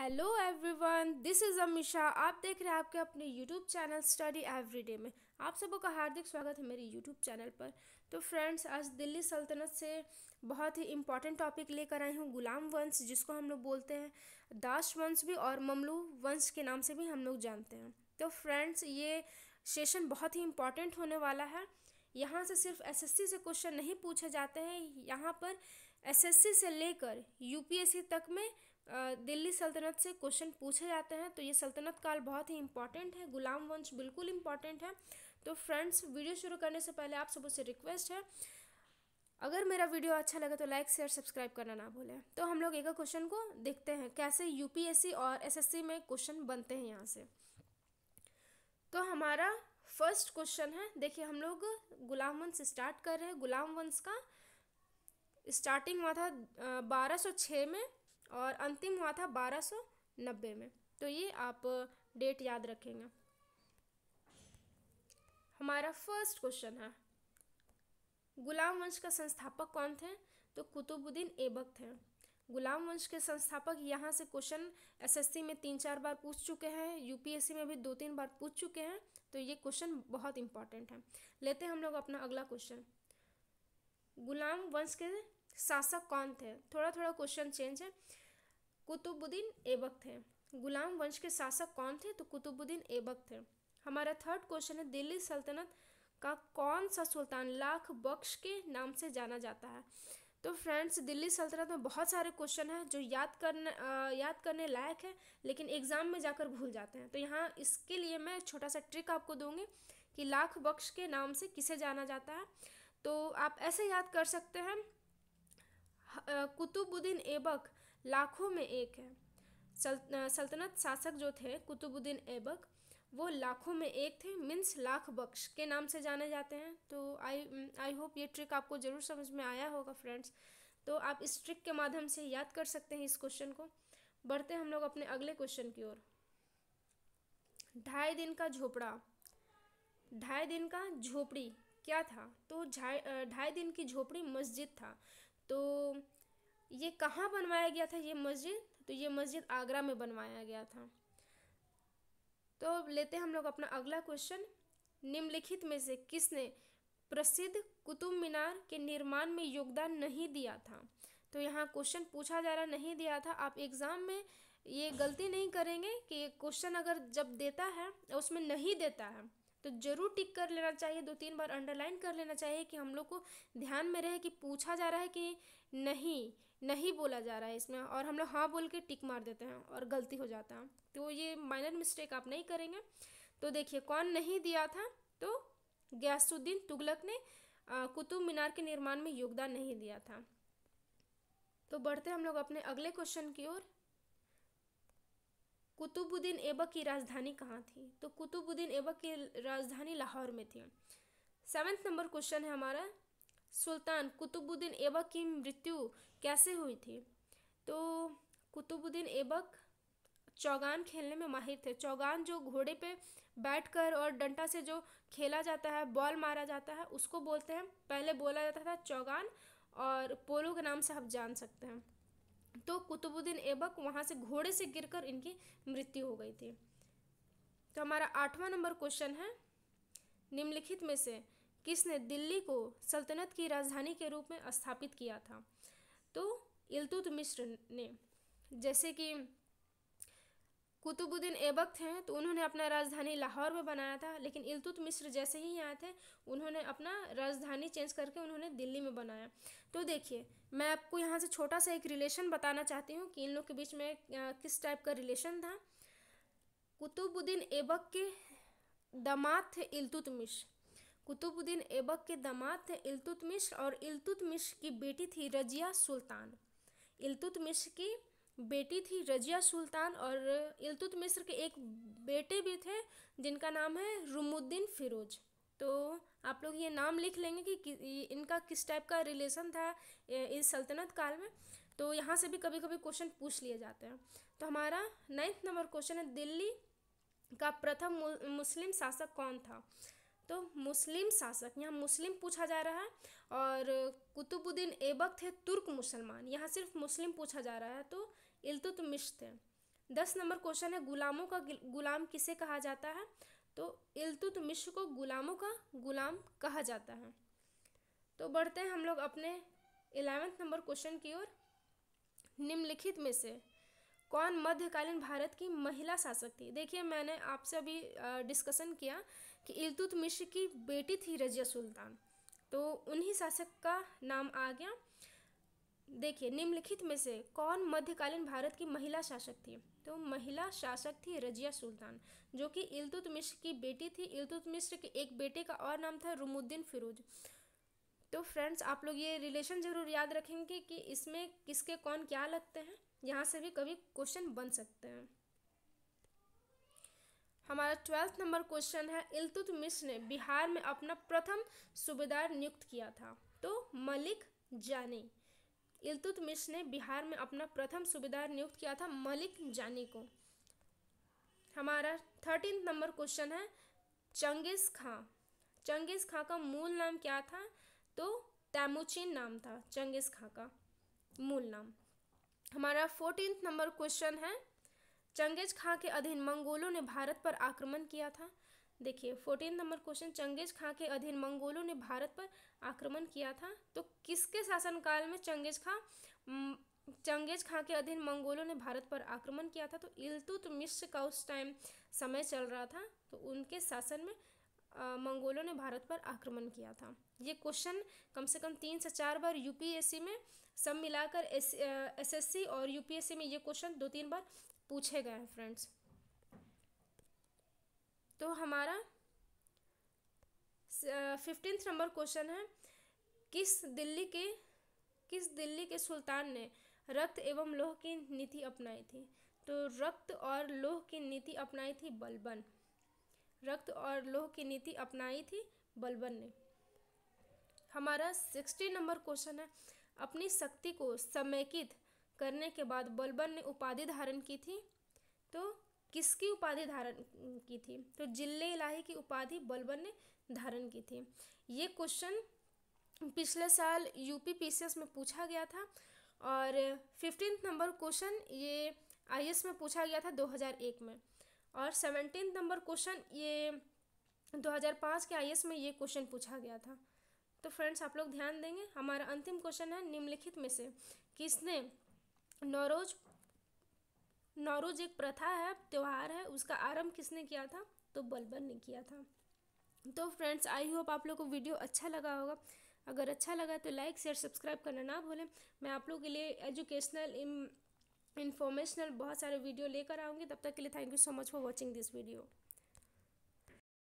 hello everyone this is Amisha आप देख रहे हैं आपके अपने यूट्यूब चैनल स्टडी एवरीडे में आप सबों का हार्दिक स्वागत है मेरे यूट्यूब चैनल पर तो फ्रेंड्स आज दिल्ली सल्तनत से बहुत ही इम्पॉर्टेंट टॉपिक लेकर आई हूँ गुलाम वंश जिसको हम लोग बोलते हैं दास वंश भी और ममलू वंश के नाम से भी हम लोग जानते हैं तो फ्रेंड्स ये सेशन बहुत ही इम्पॉर्टेंट होने वाला है यहाँ से सिर्फ एसएससी से क्वेश्चन नहीं पूछे जाते हैं यहाँ पर एसएससी से लेकर यूपीएससी तक में दिल्ली सल्तनत से क्वेश्चन पूछे जाते हैं तो ये सल्तनत काल बहुत ही इंपॉर्टेंट है गुलाम वंश बिल्कुल इंपॉर्टेंट है तो फ्रेंड्स वीडियो शुरू करने से पहले आप सब उससे रिक्वेस्ट है अगर मेरा वीडियो अच्छा लगे तो लाइक शेयर सब्सक्राइब करना ना भूलें तो हम लोग एक क्वेश्चन को देखते हैं कैसे यूपीएससी और एसएससी में क्वेश्चन बनते हैं यहाँ से तो हमारा फर्स्ट क्वेश्चन है देखिए हम लोग गुलाम वंश स्टार्ट कर रहे हैं गुलाम वंश का स्टार्टिंग हुआ था बारह सौ छः में और अंतिम हुआ था 1290 में तो ये आप डेट याद रखेंगे हमारा फर्स्ट क्वेश्चन है गुलाम वंश का संस्थापक कौन थे तो कुतुबुद्दीन ऐबक थे गुलाम वंश के संस्थापक यहाँ से क्वेश्चन एसएससी में तीन चार बार पूछ चुके हैं यूपीएससी में भी दो तीन बार पूछ चुके हैं तो ये क्वेश्चन बहुत इंपॉर्टेंट है लेते हैं हम लोग अपना अगला क्वेश्चन गुलाम वंश के शासक कौन थे थोड़ा थोड़ा क्वेश्चन चेंज है कुतुबुद्दीन ऐबक थे गुलाम वंश के शासक कौन थे तो कुतुबुद्दीन ऐबक थे हमारा थर्ड क्वेश्चन है दिल्ली सल्तनत का कौन सा सुल्तान लाख बख्श के नाम से जाना जाता है तो फ्रेंड्स दिल्ली सल्तनत में बहुत सारे क्वेश्चन हैं जो याद करने याद करने लायक है लेकिन एग्ज़ाम में जाकर भूल जाते हैं तो यहाँ इसके लिए मैं छोटा सा ट्रिक आपको दूंगी कि लाख बख्श के नाम से किसे जाना जाता है तो आप ऐसे याद कर सकते हैं कुतुबुद्दीन ऐबक लाखों में एक है सल, सल्तनत शासक जो थे कुतुबुद्दीन ऐबक वो लाखों में एक थे मीन्स लाख बख्श के नाम से जाने जाते हैं तो आई आई होप ये ट्रिक आपको ज़रूर समझ में आया होगा फ्रेंड्स तो आप इस ट्रिक के माध्यम से याद कर सकते हैं इस क्वेश्चन को बढ़ते हम लोग अपने अगले क्वेश्चन की ओर ढाई दिन का झोपड़ा ढाई दिन का झोपड़ी क्या था तो ढाई दिन की झोपड़ी मस्जिद था तो ये कहाँ बनवाया गया था ये मस्जिद तो ये मस्जिद आगरा में बनवाया गया था तो लेते हैं हम लोग अपना अगला क्वेश्चन निम्नलिखित में से किसने प्रसिद्ध कुतुब मीनार के निर्माण में योगदान नहीं दिया था तो यहाँ क्वेश्चन पूछा जा रहा नहीं दिया था आप एग्ज़ाम में ये गलती नहीं करेंगे कि क्वेश्चन अगर जब देता है उसमें नहीं देता है तो जरूर टिक कर लेना चाहिए दो तीन बार अंडरलाइन कर लेना चाहिए कि हम लोग को ध्यान में रहे कि पूछा जा रहा है कि नहीं नहीं बोला जा रहा है इसमें और हम लोग हाँ बोल के टिक मार देते हैं और गलती हो जाता है तो ये माइनर मिस्टेक आप नहीं करेंगे तो देखिए कौन नहीं दिया था तो गयासुद्दीन तुगलक ने कुतुब मीनार के निर्माण में योगदान नहीं दिया था तो बढ़ते हम लोग अपने अगले क्वेश्चन की ओर कुतुबुद्दीन ऐबक की राजधानी कहाँ थी तो कुतुबुद्दीन ऐबक की राजधानी लाहौर में थी सेवेंथ नंबर क्वेश्चन है हमारा सुल्तान कुतुबुद्दीन ऐबक की मृत्यु कैसे हुई थी तो कुतुबुद्दीन ऐबक चौगान खेलने में माहिर थे चौगान जो घोड़े पे बैठकर और डंटा से जो खेला जाता है बॉल मारा जाता है उसको बोलते हैं पहले बोला जाता था चौगान और पोलो के नाम से आप जान सकते हैं तो कुतुबुद्दीन ऐबक वहाँ से घोड़े से गिरकर इनकी मृत्यु हो गई थी तो हमारा आठवां नंबर क्वेश्चन है निम्नलिखित में से किसने दिल्ली को सल्तनत की राजधानी के रूप में स्थापित किया था तो इलतुत मिश्र ने जैसे कि कुतुबुद्दीन ऐबक थे तो उन्होंने अपना राजधानी लाहौर में बनाया था लेकिन इलतुत मिश्र जैसे ही आए थे उन्होंने अपना राजधानी चेंज करके उन्होंने दिल्ली में बनाया तो देखिए मैं आपको यहाँ से छोटा सा एक रिलेशन बताना चाहती हूँ कि इन लोग के बीच में किस टाइप का रिलेशन था कुतुबुद्दीन ऐबक के दामाद थे इलतुत मिश्र कुतुबुद्दीन ऐबक के दामाद थे इल्तुतमिश और इल्तुतमिश की बेटी थी रजिया सुल्तान इल्तुतमिश की बेटी थी रजिया सुल्तान और इल्तुतमिश्र के एक बेटे भी थे जिनका नाम है रुमुद्दीन फिरोज तो आप लोग ये नाम लिख लेंगे कि इनका किस टाइप का रिलेशन था इस सल्तनत काल में तो यहाँ से भी कभी कभी क्वेश्चन पूछ लिए जाते हैं तो हमारा नाइन्थ नंबर क्वेश्चन है दिल्ली का प्रथम मुस्लिम शासक कौन था तो मुस्लिम शासक यहाँ मुस्लिम पूछा जा रहा है और कुतुबुद्दीन ऐबक थे तुर्क मुसलमान यहाँ सिर्फ मुस्लिम पूछा जा रहा है तो इल्तुतमिश थे दस नंबर क्वेश्चन है गुलामों का गुलाम किसे कहा जाता है तो इल्तुतमिश को गुलामों का गुलाम कहा जाता है तो बढ़ते हैं हम लोग अपने इलेवेंथ नंबर क्वेश्चन की ओर निम्नलिखित में से कौन मध्यकालीन भारत की महिला शासक थी देखिए मैंने आपसे अभी डिस्कशन किया कि मिश्र की बेटी थी रजिया सुल्तान तो उन्हीं शासक का नाम आ गया देखिए निम्नलिखित में से कौन मध्यकालीन भारत की महिला शासक थी तो महिला शासक थी रजिया सुल्तान जो कि इलतुत मिश्र की बेटी थी इलतुत मिश्र के एक बेटे का और नाम था रुमुद्दीन फिरोज तो फ्रेंड्स आप लोग ये रिलेशन ज़रूर याद रखेंगे कि इसमें किसके कौन क्या लगते हैं यहाँ से भी कभी क्वेश्चन बन सकते हैं हमारा ट्वेल्थ नंबर क्वेश्चन है मिश्र ने बिहार में अपना प्रथम सूबेदार नियुक्त किया था तो मलिक जानी मिश्र ने बिहार में अपना प्रथम सूबेदार नियुक्त किया था मलिक जानी को हमारा थर्टीन नंबर क्वेश्चन है चंगेज़ खां चंगेज़ खां का मूल नाम क्या था तो तैमुचिन नाम था चंगेज़ खां का मूल नाम हमारा फोर्टीन नंबर क्वेश्चन है चंगेज खां के अधीन मंगोलों ने भारत पर आक्रमण किया था देखिए फोर्टीन नंबर क्वेश्चन चंगेज खां के अधीन मंगोलों ने भारत पर आक्रमण किया था तो किसके शासनकाल में चंगेज खां चंगेज खां के अधीन मंगोलों ने भारत पर आक्रमण किया था तो इल्तुतमिश का उस टाइम समय चल रहा था तो उनके शासन में मंगोलों ने भारत पर आक्रमण किया था ये क्वेश्चन कम से कम तीन से चार बार यूपीएससी में सब मिलाकर एस एस और यूपीएससी में ये क्वेश्चन दो तीन बार पूछे गए हैं फ्रेंड्स तो हमारा फिफ्टींथ नंबर क्वेश्चन है किस दिल्ली के किस दिल्ली के सुल्तान ने रक्त एवं लोह की नीति अपनाई थी तो रक्त और लोह की नीति अपनाई थी बलबन रक्त और लोह की नीति अपनाई थी बलबन ने हमारा सिक्सटी नंबर क्वेश्चन है अपनी शक्ति को समेकित करने के बाद बलबन ने उपाधि धारण की थी तो किसकी उपाधि धारण की थी तो जिले इलाही की उपाधि बलबन ने धारण की थी ये क्वेश्चन पिछले साल यूपी पीसीएस में पूछा गया था और फिफ्टींथ नंबर क्वेश्चन ये आईएएस में पूछा गया था 2001 में और सेवनटीन नंबर क्वेश्चन ये 2005 के आई में ये क्वेश्चन पूछा गया था तो फ्रेंड्स आप लोग ध्यान देंगे हमारा अंतिम क्वेश्चन है निम्नलिखित में से किसने नौरोज नौरोज एक प्रथा है त्यौहार है उसका आरंभ किसने किया था तो बलबन ने किया था तो फ्रेंड्स आई होप आप लोग को वीडियो अच्छा लगा होगा अगर अच्छा लगा तो लाइक शेयर सब्सक्राइब करना ना भूलें मैं आप लोग के लिए एजुकेशनल इन्फॉर्मेशनल बहुत सारे वीडियो लेकर आऊँगी तब तक के लिए thank you so much for watching this video